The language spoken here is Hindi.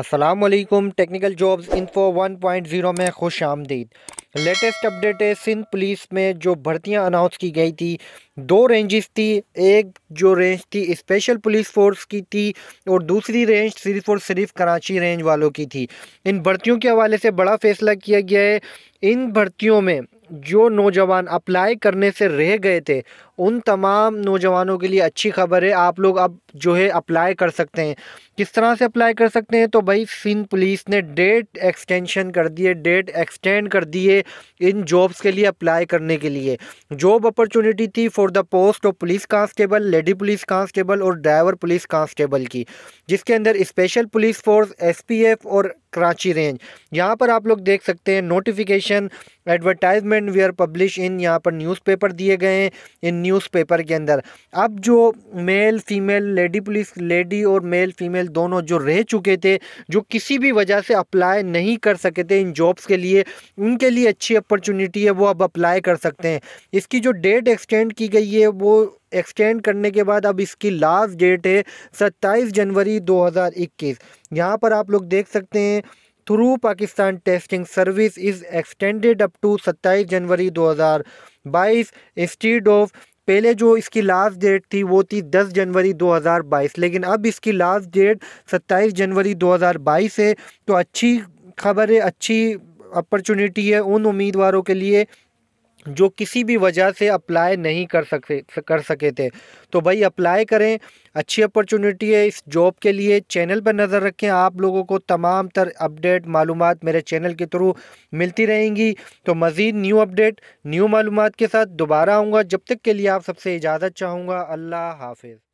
असलम टेक्निकल जॉब्स इन्फो 1.0 में खुश आमदीद लेटेस्ट अपडेट है सिंध पुलिस में जो भर्तियां अनाउंस की गई थी दो रेंजेस थी एक जो रेंज थी स्पेशल पुलिस फोर्स की थी और दूसरी रेंज सिर्फ और सिर्फ कराची रेंज वालों की थी इन भर्तियों के हवाले से बड़ा फैसला किया गया है इन भर्तियों में जो नौजवान अप्लाई करने से रह गए थे उन तमाम नौजवानों के लिए अच्छी खबर है आप लोग अब जो है अप्लाई कर सकते हैं किस तरह से अप्लाई कर सकते हैं तो भाई सिंध पुलिस ने डेट एक्सटेंशन कर दिए डेट एक्सटेंड कर दिए इन जॉब्स के लिए अप्लाई करने के लिए जॉब अपॉर्चुनिटी थी for the post of police constable lady police constable और ड्राइवर पुलिस कांस्टेबल की जिसके अंदर स्पेशल पुलिस फोर्स एस और कराची रेंज यहाँ पर आप लोग देख सकते हैं notification advertisement we are publish in यहाँ पर न्यूज़पेपर दिए गए हैं इन न्यूज़पेपर के अंदर अब जो male female lady police lady और मेल फीमेल दोनों जो रह चुके थे जो किसी भी वजह से अप्लाई नहीं कर सके थे इन जॉब्स के लिए उनके लिए अच्छी अपॉर्चुनिटी है वो अब अप्लाई कर सकते हैं इसकी जो डेट एक्सटेंड की गई है वो एक्सटेंड करने के बाद अब इसकी लास्ट डेट है सत्ताईस जनवरी 2021 यहाँ पर आप लोग देख सकते हैं through Pakistan testing service is extended up to सत्ताईस जनवरी 2022 इंस्टीड ऑफ पहले जो इसकी लास्ट डेट थी वो थी 10 जनवरी 2022 लेकिन अब इसकी लास्ट डेट 27 जनवरी 2022 है तो अच्छी खबर है अच्छी अपॉर्चुनिटी है उन उम्मीदवारों के लिए जो किसी भी वजह से अप्लाई नहीं कर सकते कर सके थे तो भाई अप्लाई करें अच्छी अपॉर्चुनिटी है इस जॉब के लिए चैनल पर नज़र रखें आप लोगों को तमाम तर अपडेट मालूम मेरे चैनल के थ्रू मिलती रहेंगी तो मज़ीद न्यू अपडेट न्यू मालूम के साथ दोबारा आऊँगा जब तक के लिए आप सबसे इजाज़त चाहूँगा अल्लाह हाफिज़